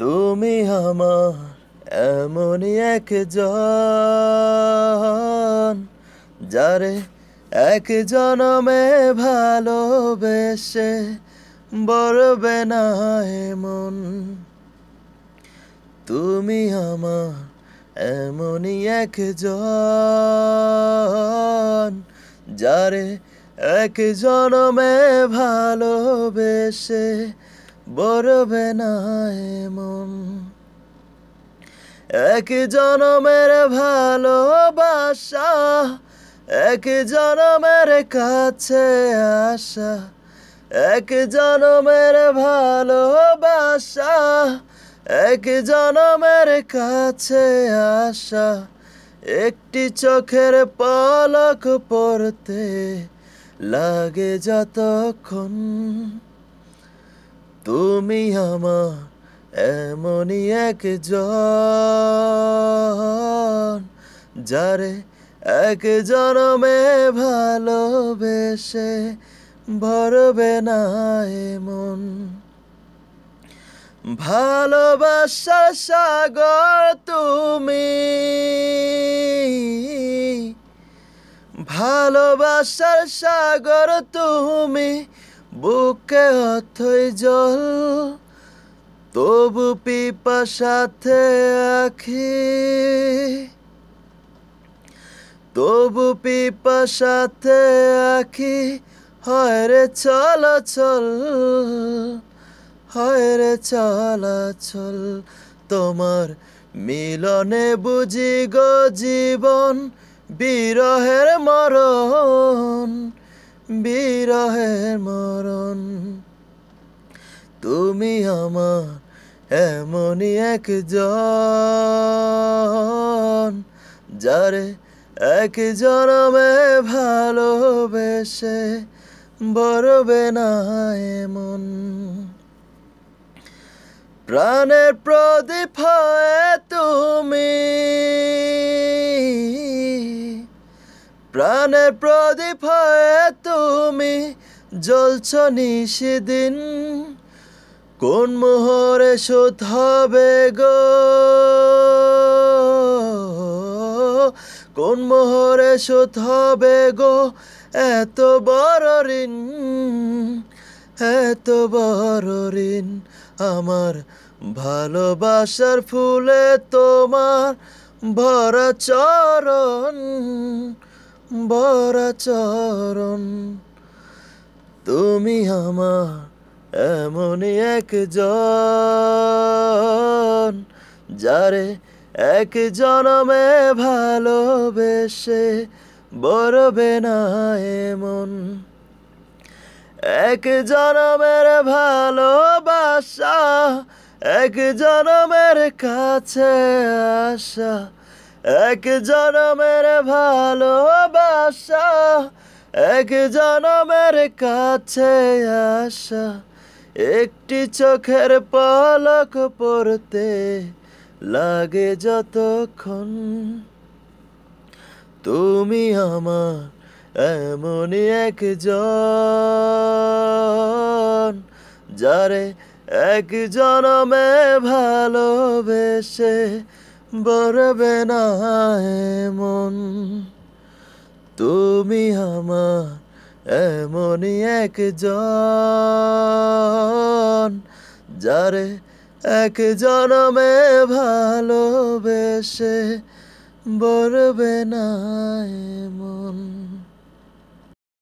তুমি আমার এমন একজন যারে এক জনমে ভালোবেসে বড়বে না এমন তুমি আমার এমনই জন যারে এক জনমে ভালোবেসে বরবে না এমন এক জনমের ভালোবাসা এক জনমের কাছে আসা এক জনমের ভালোবাসা এক জনমের কাছে আসা একটি চোখের পলক পড়তে লাগে যতক্ষণ তুমি আমার এমনই এক যারে এক জনমে ভালোবেসে ভরবে না এমন ভালোবাসা সাগর তুমি ভালোবাসার সাগর তুমি বুকে অথই জল তবু পিপা সাথে আখি তবু পিপা সাথে আখি হয় রে চল চল হয় রে চল তোমার মিলনে বুঝি গো জীবন বিরহের মরণ বিরহের মরণ তুমি আমার এমনই একজন যারে এক জনমে ভালোবেসে বরবে না এমন প্রাণের প্রদীপ হয় তুমি প্রাণের প্রদীপ হয়ে তুমি জ্বলছ নিষেদিন কোন মোহরে শোধ হবে গো কোন মোহরে শোধ হবে গো এত বড় ঋণ এত বড় ঋণ আমার ভালোবাসার ফুলে তোমার ভরা চরণ বরাচরণ তুমি আমার এমন জন যারে এক জনমে ভালোবেসে বরবে না এমন এক জনমের ভালোবাসা এক জনমের কাছে আসা এক জনমের ভালোবাসা এক জনমের কাছে আসা একটি চোখের পলক পড়তে লাগে যতক্ষণ তুমি আমার এমনই একজন যারে এক জনমে ভালোবেসে বাড়বে না এমন তুমি আমার এমনই একজন যারে এক জনমে ভালোবেসে বরবে না এমন